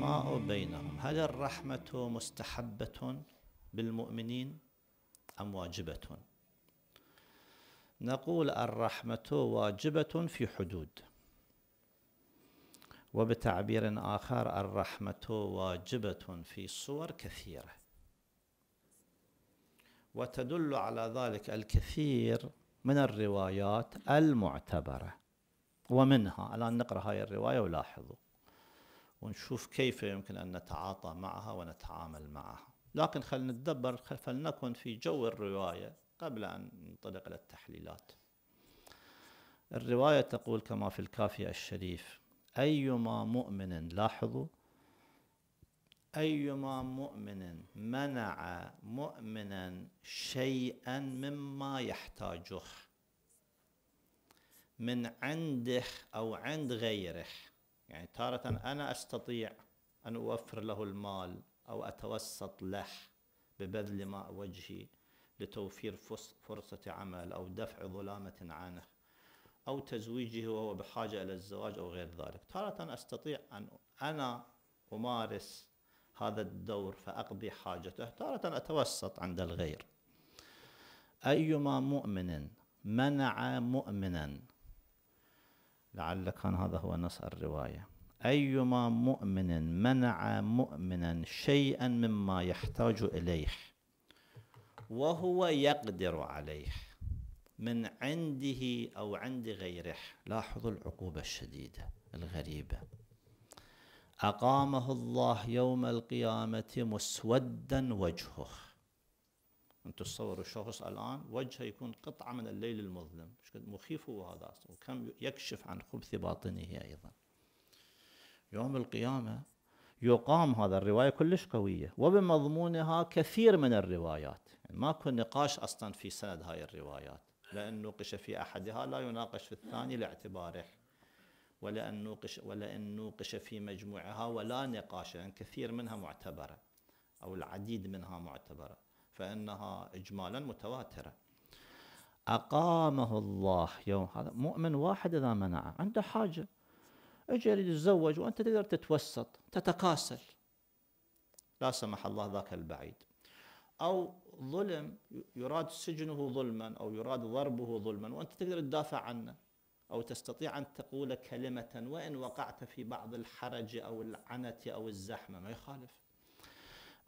والرحماء بينهم هل الرحمة مستحبة بالمؤمنين أم واجبة نقول الرحمة واجبة في حدود وبتعبير آخر الرحمة واجبة في صور كثيرة وتدل على ذلك الكثير من الروايات المعتبرة ومنها الآن نقرأ هذه الرواية ولاحظوا ونشوف كيف يمكن أن نتعاطى معها ونتعامل معها لكن خلينا نتدبر فلنكن في جو الرواية قبل أن ننطلق إلى التحليلات الرواية تقول كما في الكافية الشريف أيما مؤمن لاحظوا أيما مؤمن منع مؤمنا شيئا مما يحتاجه من عنده أو عند غيره يعني تارة أنا أستطيع أن أوفر له المال أو أتوسط له ببذل ماء وجهي لتوفير فرصة عمل أو دفع ظلامة عنه أو تزويجه وهو بحاجة إلى الزواج أو غير ذلك تارة أستطيع أن أنا أمارس هذا الدور فأقضي حاجته تارة أتوسط عند الغير أيما مؤمن منع مؤمنا لعل كان هذا هو نص الرواية أيما مؤمن منع مؤمنا شيئا مما يحتاج إليه وهو يقدر عليه من عنده أو عند غيره لاحظوا العقوبة الشديدة الغريبة أقامه الله يوم القيامة مسودا وجهه أن تصوروا شخص الآن وجهه يكون قطعة من الليل المظلم مخيف هو هذا أصلا وكم يكشف عن خبث باطنه أيضا يوم القيامة يقام هذا الرواية كلش قوية وبمضمونها كثير من الروايات يعني ماكو نقاش أصلا في سند هاي الروايات لأن نوقش في أحدها لا يناقش في الثاني لاعتباره ولأن نوقش, ولأن نوقش في مجموعها ولا نقاش لأن يعني كثير منها معتبرة أو العديد منها معتبرة فإنها إجمالا متواترة أقامه الله يوم هذا مؤمن واحد إذا منعه عنده حاجة اجي يريد يتزوج وأنت تقدر تتوسط تتكاسل لا سمح الله ذاك البعيد أو ظلم يراد سجنه ظلما أو يراد ضربه ظلما وأنت تقدر تدافع عنه أو تستطيع أن تقول كلمة وإن وقعت في بعض الحرج أو العنت أو الزحمة ما يخالف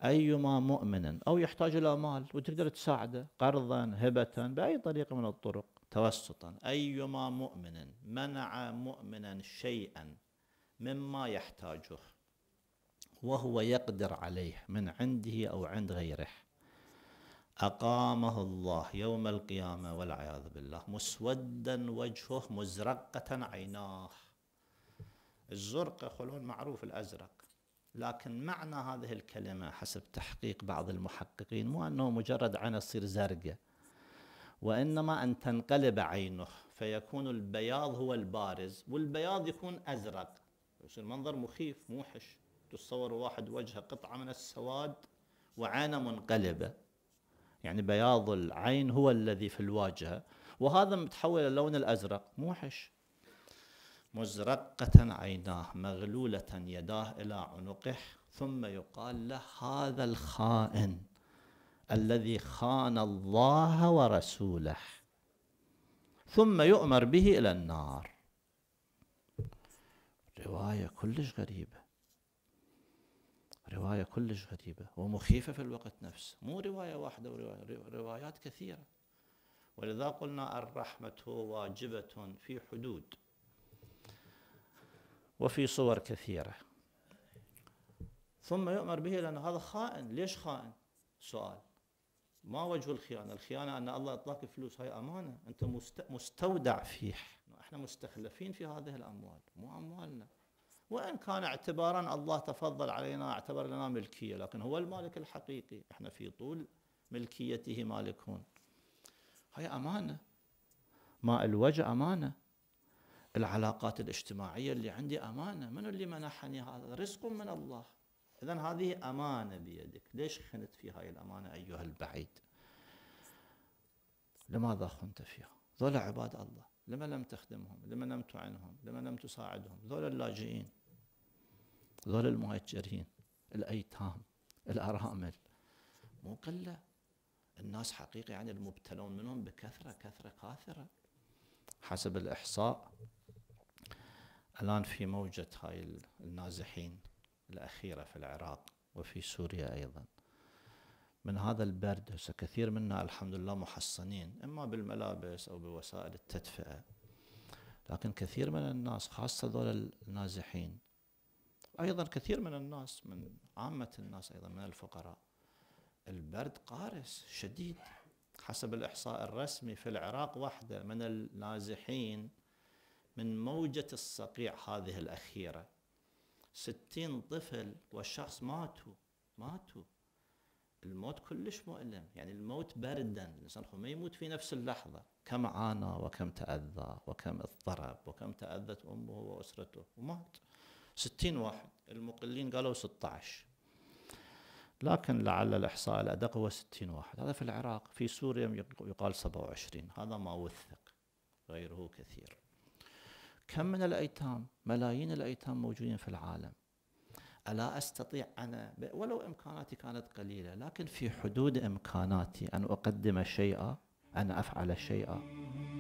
أيما مؤمن أو يحتاج إلى مال وتقدر تساعده قرضا هبة بأي طريقة من الطرق توسطا أيما مؤمن منع مؤمنا شيئا مما يحتاجه وهو يقدر عليه من عنده أو عند غيره أقامه الله يوم القيامة والعياذ بالله مسودا وجهه مزرقة عيناه الزرق يقولون معروف الأزرق لكن معنى هذه الكلمة حسب تحقيق بعض المحققين مو أنه مجرد عناصر تصير زرقاء وإنما أن تنقلب عينه فيكون البياض هو البارز والبياض يكون أزرق يصير منظر مخيف موحش تصور واحد وجهه قطعة من السواد وعينه منقلبة يعني بياض العين هو الذي في الواجهة وهذا متحول إلى اللون الأزرق موحش مزرقة عيناه مغلولة يداه إلى عنقه ثم يقال له هذا الخائن الذي خان الله ورسوله ثم يؤمر به إلى النار رواية كلش غريبة رواية كلش غريبة ومخيفة في الوقت نفسه مو رواية واحدة روايات كثيرة ولذا قلنا الرحمة واجبة في حدود وفي صور كثيرة ثم يؤمر به لأن هذا خائن ليش خائن سؤال ما وجه الخيانة الخيانة أن الله أعطاك فلوس هاي أمانة أنت مستودع فيه احنا مستخلفين في هذه الأموال مو أموالنا وإن كان اعتبارا الله تفضل علينا اعتبر لنا ملكية لكن هو المالك الحقيقي احنا في طول ملكيته مالكون هاي أمانة ماء الوجه أمانة العلاقات الاجتماعية اللي عندي أمانة من اللي منحني هذا رزق من الله إذا هذه أمانة بيدك ليش خنت في هاي الأمانة أيها البعيد لماذا خنت فيها ذولا عباد الله لما لم تخدمهم لما لم تعنهم لما لم تساعدهم ذولا اللاجئين ذولا المهجرين الأيتام الأرامل مو قلة الناس حقيقة يعني المبتلون منهم بكثرة كثرة كاثرة حسب الإحصاء الآن في موجة هاي النازحين الأخيرة في العراق وفي سوريا أيضا من هذا البرد كثير منا الحمد لله محصنين إما بالملابس أو بوسائل التدفئة لكن كثير من الناس خاصة ذول النازحين أيضا كثير من الناس من عامة الناس أيضا من الفقراء البرد قارس شديد حسب الإحصاء الرسمي في العراق واحدة من النازحين من موجة الصقيع هذه الأخيرة ستين طفل والشخص ماتوا ماتوا الموت كلش مؤلم يعني الموت بردا الإنسان ما يموت في نفس اللحظة كم عانى وكم تأذى وكم اضطرب وكم تأذت أمه وأسرته ومات ستين واحد المقلين قالوا ستة عشر لكن لعل الإحصاء الأدق هو 60 واحد هذا في العراق في سوريا يقال 27 هذا ما وثق غيره كثير كم من الأيتام ملايين الأيتام موجودين في العالم ألا أستطيع أنا ولو إمكاناتي كانت قليلة لكن في حدود إمكاناتي أن أقدم شيئا أن أفعل شيئا